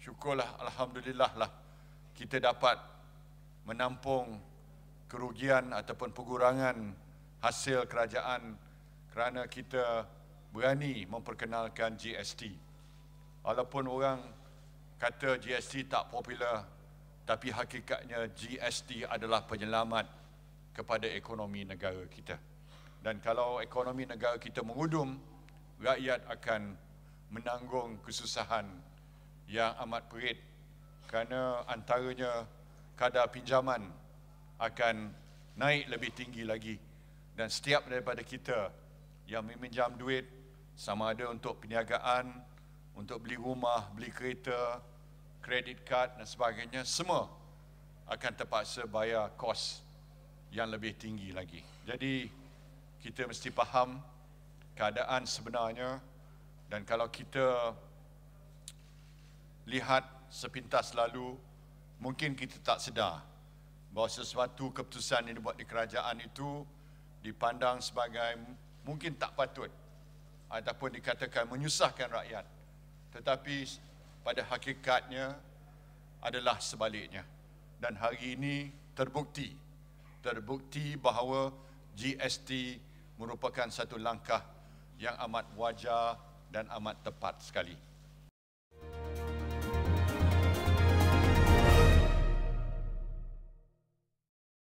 Syukurlah alhamdulillah lah kita dapat menampung kerugian ataupun pengurangan hasil kerajaan kerana kita berani memperkenalkan GST. Walaupun orang kata GST tak popular tapi hakikatnya GST adalah penyelamat kepada ekonomi negara kita. Dan kalau ekonomi negara kita mengudum, rakyat akan menanggung kesusahan yang amat perit kerana antaranya kadar pinjaman akan naik lebih tinggi lagi dan setiap daripada kita yang meminjam duit sama ada untuk perniagaan, untuk beli rumah, beli kereta, kredit kad dan sebagainya, semua akan terpaksa bayar kos yang lebih tinggi lagi. Jadi kita mesti faham keadaan sebenarnya dan kalau kita lihat sepintas lalu mungkin kita tak sedar bahawa sesuatu keputusan yang dibuat di kerajaan itu dipandang sebagai mungkin tak patut ataupun dikatakan menyusahkan rakyat tetapi pada hakikatnya adalah sebaliknya dan hari ini terbukti terbukti bahawa GST merupakan satu langkah yang amat wajar dan amat tepat sekali.